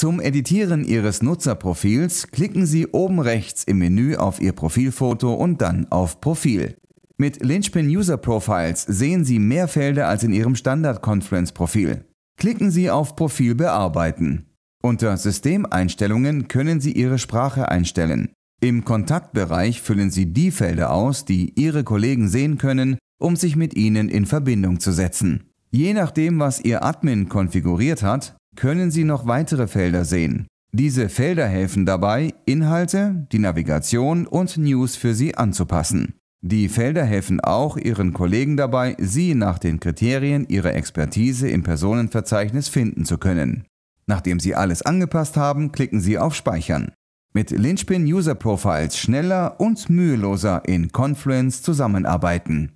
Zum Editieren Ihres Nutzerprofils klicken Sie oben rechts im Menü auf Ihr Profilfoto und dann auf Profil. Mit Linchpin User Profiles sehen Sie mehr Felder als in Ihrem Standard-Confluence-Profil. Klicken Sie auf Profil bearbeiten. Unter Systemeinstellungen können Sie Ihre Sprache einstellen. Im Kontaktbereich füllen Sie die Felder aus, die Ihre Kollegen sehen können, um sich mit Ihnen in Verbindung zu setzen. Je nachdem, was Ihr Admin konfiguriert hat, können Sie noch weitere Felder sehen. Diese Felder helfen dabei, Inhalte, die Navigation und News für Sie anzupassen. Die Felder helfen auch Ihren Kollegen dabei, Sie nach den Kriterien Ihrer Expertise im Personenverzeichnis finden zu können. Nachdem Sie alles angepasst haben, klicken Sie auf Speichern. Mit Linchpin User Profiles schneller und müheloser in Confluence zusammenarbeiten.